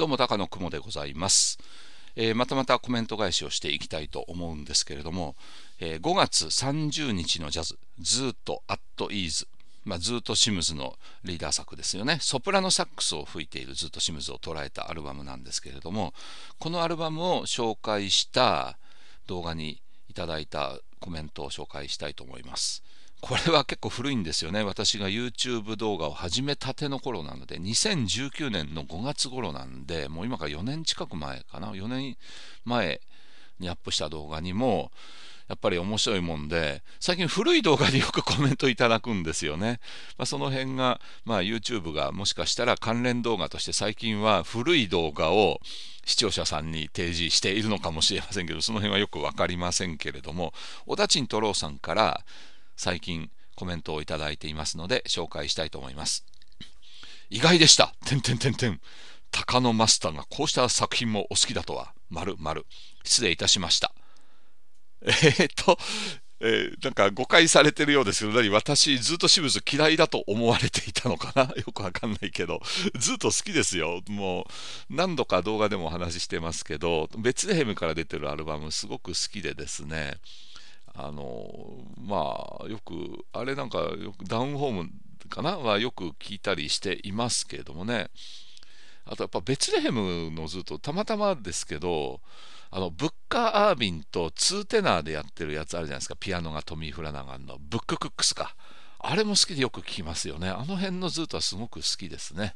どうも高野雲でございます、えー、またまたコメント返しをしていきたいと思うんですけれども、えー、5月30日のジャズずっとアットイーズまあ、ずっとシムズのリーダー作ですよねソプラノサックスを吹いているずっとシムズを捉えたアルバムなんですけれどもこのアルバムを紹介した動画にいただいたコメントを紹介したいと思いますこれは結構古いんですよね。私が YouTube 動画を始めたての頃なので、2019年の5月頃なんで、もう今から4年近く前かな。4年前にアップした動画にも、やっぱり面白いもんで、最近古い動画でよくコメントいただくんですよね。まあ、その辺が、まあ、YouTube がもしかしたら関連動画として最近は古い動画を視聴者さんに提示しているのかもしれませんけど、その辺はよくわかりませんけれども、小田賃太郎さんから、最近コメントをいただいていますので紹介したいと思います。意外でした。てんてんてんてん。高野マスターがこうした作品もお好きだとは、まるまる。失礼いたしました。えー、っと、えー、なんか誤解されてるようですけど、何私ずっと私物嫌いだと思われていたのかな よくわかんないけど、ずっと好きですよ。もう何度か動画でもお話ししてますけど、ベツレヘムから出てるアルバムすごく好きでですね、あのまあよくあれなんかよくダウンホームかなはよく聞いたりしていますけれどもねあとやっぱベツレヘムのずっとたまたまですけどあのブッカー・アービンとツーテナーでやってるやつあるじゃないですかピアノがトミー・フラナガンのブック・クックスかあれも好きでよく聞きますよねあの辺のずっとはすごく好きですね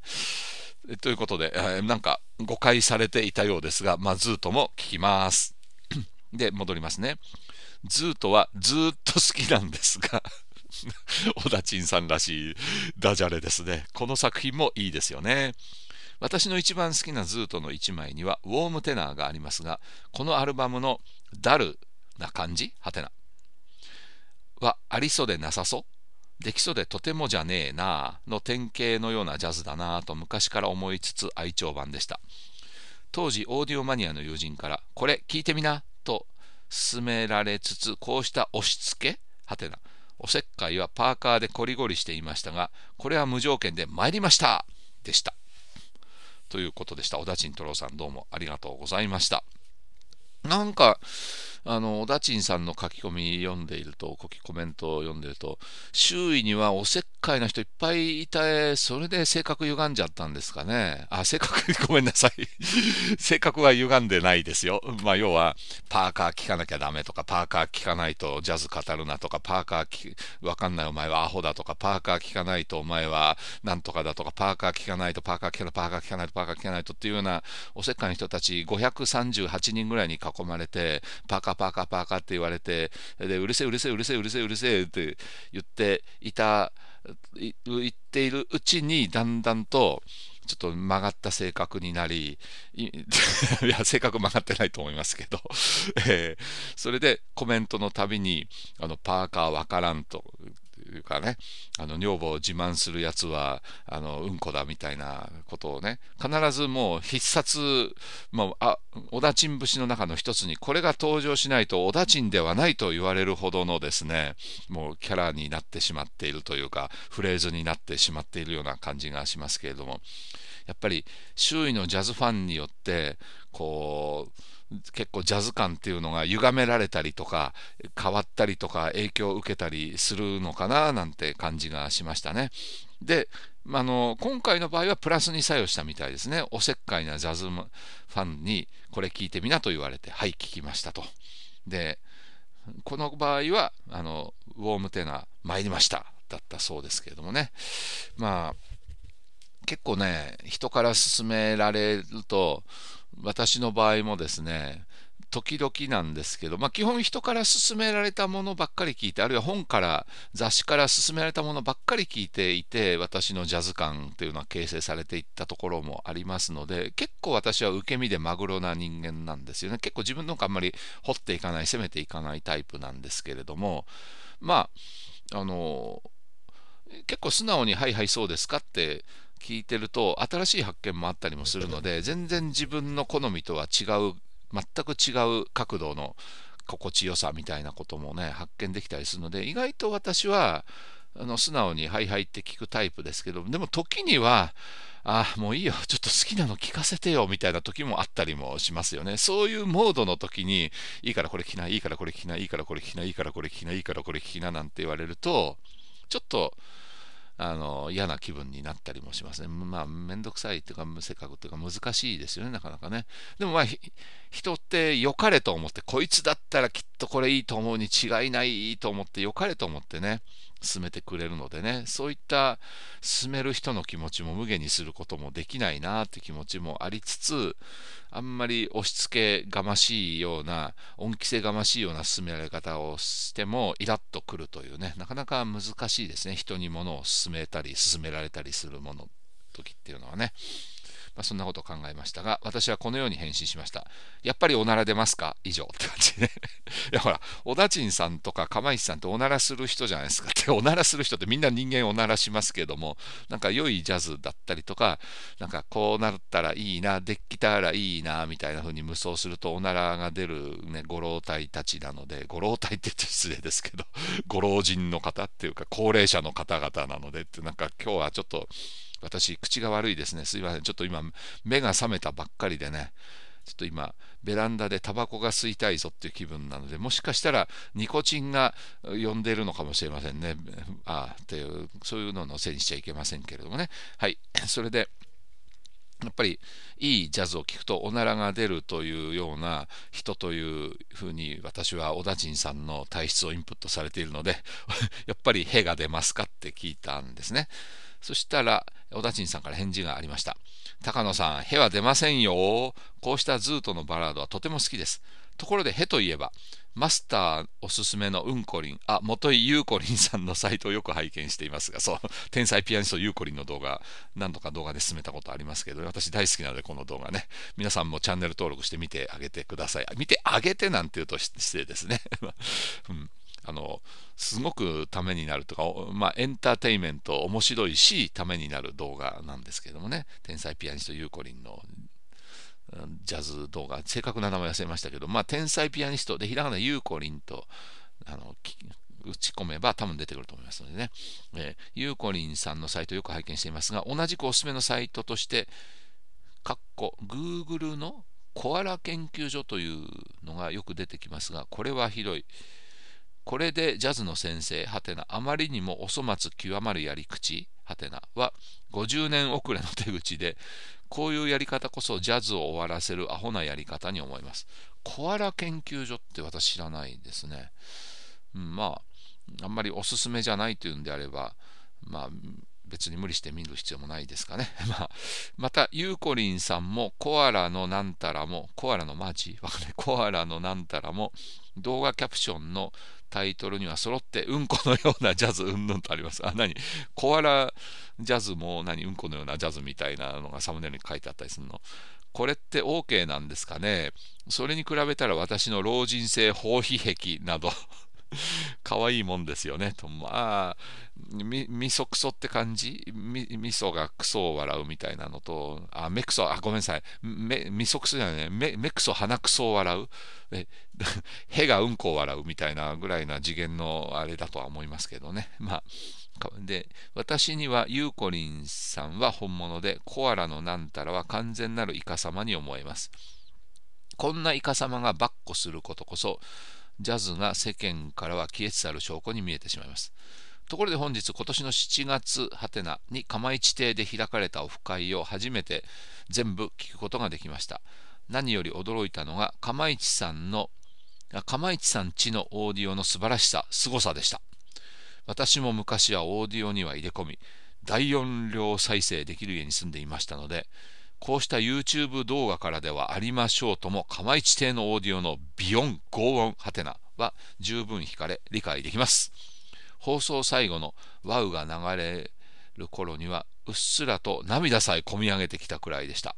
ということで、えなんか誤解されていたようですが、まあ、ずっとも聞きますで戻りますねずーとはずっと好きなんですが 小田珍さんらしいダジャレですね。この作品もいいですよね。私の一番好きなズートの1枚にはウォームテナーがありますが、このアルバムのダルな感じはてな。はありそうでなさそうできそうでとてもじゃねえなあの典型のようなジャズだなあと昔から思いつつ愛聴版でした。当時オーディオマニアの友人からこれ聞いてみなと進められつつこうした押し付けはてなおせっかいはパーカーでこりごりしていましたがこれは無条件で参りましたでしたということでした小田陳太郎さんどうもありがとうございましたなんかあの小田賃さんの書き込み読んでいるとコメントを読んでると周囲にはおせっかいな人いっぱいいえ、それで性格歪んじゃったんですかねあ性格 ごめんなさい 性格は歪んでないですよまあ要はパーカー聞かなきゃダメとかパーカー聞かないとジャズ語るなとかパーカーわかんないお前はアホだとかパーカー聞かないとお前はなんとかだとかパーカー聞かないとパーカー聞かないパーカー聞かないとパーカー聞かないとっていうようなおせっかいの人たち538人ぐらいに囲まれてパーカーパーカパカって言われてでうるせえうるせえうるせえうるせえうるせえって言っていた言っているうちにだんだんとちょっと曲がった性格になり、いや、性格曲がってないと思いますけど、えー、それでコメントのたびに、あの、パーカーわからんと、いうかねあの女房を自慢するやつはあのうんこだみたいなことをね必ずもう必殺もうあ小田珍節の中の一つにこれが登場しないとだ田んではないと言われるほどのですねもうキャラになってしまっているというかフレーズになってしまっているような感じがしますけれどもやっぱり周囲のジャズファンによってこう結構ジャズ感っていうのが歪められたりとか変わったりとか影響を受けたりするのかななんて感じがしましたね。であの今回の場合はプラスに作用したみたいですねおせっかいなジャズファンにこれ聞いてみなと言われてはい聞きましたとでこの場合はあのウォームテナー参りましただったそうですけれどもねまあ結構ね人から勧められると私の場合もですね時々なんですけど、まあ、基本人から勧められたものばっかり聞いてあるいは本から雑誌から勧められたものばっかり聞いていて私のジャズ感というのは形成されていったところもありますので結構私は受け身でマグロな人間なんですよね結構自分の方があんまり掘っていかない攻めていかないタイプなんですけれどもまああの結構素直に「はいはいそうですか」って聞いてると新しい発見もあったりもするので全然自分の好みとは違う全く違う角度の心地よさみたいなこともね発見できたりするので意外と私はあの素直に「はいはい」って聞くタイプですけどでも時には「あもういいよちょっと好きなの聞かせてよ」みたいな時もあったりもしますよねそういうモードの時に「いいからこれ聞きないいいからこれ聞きないいいからこれ聞きないいいからこれ聞きないいいからこれ聞きな」なんて言われるとちょっとあの嫌な気分になったりもしますね。まあ、めんどくさいというか、せっかくというか、難しいですよね、なかなかね。でも、まあ、人って良かれと思って、こいつだったらきっとこれいいと思うに違いないと思って、良かれと思ってね、進めてくれるのでねそういった進める人の気持ちも無限にすることもできないなって気持ちもありつつあんまり押し付けがましいような恩着せがましいような進められ方をしてもイラッとくるというねなかなか難しいですね人にものを進めたり進められたりするもの時っていうのはね。まあ、そんなことを考えましたが、私はこのように返信しました。やっぱりおなら出ますか以上って感じで、ね。いや、ほら、小田陣さんとか釜石さんっておならする人じゃないですか。って、おならする人ってみんな人間おならしますけども、なんか良いジャズだったりとか、なんかこうなったらいいな、できたらいいな、みたいな風に無双するとおならが出る、ね、ご老体たちなので、ご老体って言って失礼ですけど、ご老人の方っていうか、高齢者の方々なのでって、なんか今日はちょっと、私、口が悪いですね。すいません。ちょっと今、目が覚めたばっかりでね。ちょっと今、ベランダでタバコが吸いたいぞっていう気分なので、もしかしたらニコチンが呼んでるのかもしれませんね。ああ、っていう、そういうののせいにしちゃいけませんけれどもね。はい。それで、やっぱりいいジャズを聴くとおならが出るというような人というふうに私は小田陣さんの体質をインプットされているので やっぱり「へ」が出ますかって聞いたんですね。そしたら、小田んさんから返事がありました。高野さん、へは出ませんよ。こうしたズートのバラードはとても好きです。ところで、へといえば、マスターおすすめのうんこりん、あ、元井ゆうこりんさんのサイトをよく拝見していますが、そう、天才ピアニストゆうこりんの動画、何度か動画で進めたことありますけど、私大好きなので、この動画ね、皆さんもチャンネル登録して見てあげてください。見てあげてなんて言うと失礼ですね。うんあのすごくためになるとか、まあ、エンターテインメント面白いしためになる動画なんですけどもね天才ピアニストゆうこりんのジャズ動画正確な名前忘れましたけど、まあ、天才ピアニストでひらがなゆうこりんとあの打ち込めば多分出てくると思いますのでね、えー、ゆうこりんさんのサイトよく拝見していますが同じくおすすめのサイトとしてかっこ Google のコアラ研究所というのがよく出てきますがこれは広いこれでジャズの先生はてなあまりにもお粗末極まるやり口はてなは50年遅れの手口でこういうやり方こそジャズを終わらせるアホなやり方に思いますコアラ研究所って私知らないですね、うん、まああんまりおすすめじゃないというんであればまあ別に無理して見る必要もないですかね。まあ、また、ゆうこりんさんも、コアラのなんたらも、コアラのマーチわかんない。コアラのなんたらも、動画キャプションのタイトルには揃って、うんこのようなジャズ、うんぬんとあります。あ、何コアラジャズも何、うんこのようなジャズみたいなのがサムネイルに書いてあったりするの。これって OK なんですかねそれに比べたら私の老人性放皮癖など 可愛いもんですよねとまあみみそくそって感じみみそがクソを笑うみたいなのとあめくそあごめんなさいめみそくそじゃないねめめくそ鼻くそを笑うえ へがうんこを笑うみたいなぐらいな次元のあれだとは思いますけどね まあで私にはゆうこりんさんは本物でコアラのなんたらは完全なるイカ様に思えますこんなイカ様がばっこすることこそジャズが世間からは消えつつある証拠に見えてしまいます。ところで本日、今年の7月、はてなに釜市邸で開かれたオフ会を初めて全部聞くことができました。何より驚いたのが、釜市さんの、釜市さんちのオーディオの素晴らしさ、凄さでした。私も昔はオーディオには入れ込み、大音量再生できる家に住んでいましたので、こうした YouTube 動画からではありましょうとも、釜市邸亭のオーディオのビヨン、ゴーン、ハテナは十分惹かれ、理解できます。放送最後のワウが流れる頃には、うっすらと涙さえこみ上げてきたくらいでした。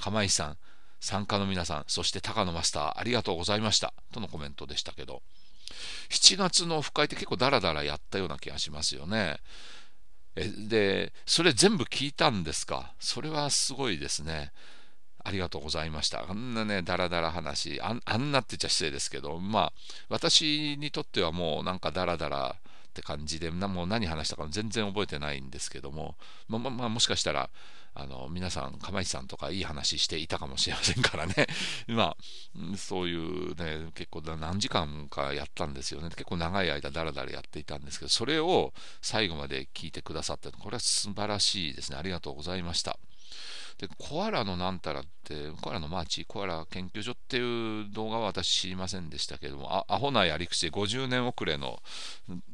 釜石さん、参加の皆さん、そして高野マスター、ありがとうございました。とのコメントでしたけど、7月のオフ会って結構ダラダラやったような気がしますよね。で、それ全部聞いたんですかそれはすごいですね。ありがとうございました。あんなね、だらだら話、あんなってちゃ失礼ですけど、まあ、私にとってはもうなんかだらだらって感じでもう何話したか全然覚えてないんですけども、まあ、まあ、もしかしたらあの皆さん釜石さんとかいい話していたかもしれませんからね まあそういうね結構何時間かやったんですよね結構長い間だらだらやっていたんですけどそれを最後まで聞いてくださったこれは素晴らしいですねありがとうございました。でコアラのなんたらって、コアラのマーチ、コアラ研究所っていう動画は私知りませんでしたけども、アホなやり口で50年遅れの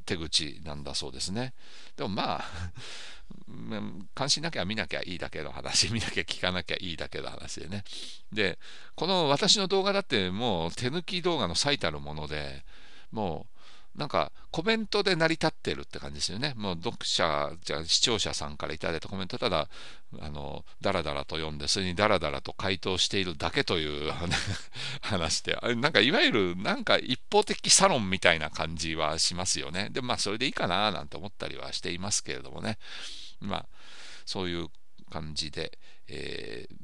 手口なんだそうですね。でもまあ関心 なきゃ見なきゃいいだけの話、見なきゃ聞かなきゃいいだけの話でね。で、この私の動画だってもう手抜き動画の最たるもので、もうなんかコメントで成り立ってるって感じですよね。もう読者、じゃ視聴者さんから頂いたコメント、ただ、あの、だらだらと読んで、それにだらだらと回答しているだけという 話で、なんかいわゆるなんか一方的サロンみたいな感じはしますよね。で、まあそれでいいかななんて思ったりはしていますけれどもね。まあ、そういう感じで、えー、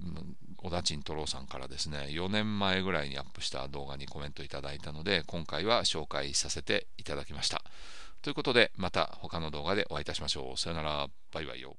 小田陳太郎さんからですね4年前ぐらいにアップした動画にコメントいただいたので今回は紹介させていただきましたということでまた他の動画でお会いいたしましょうさよならバイバイよ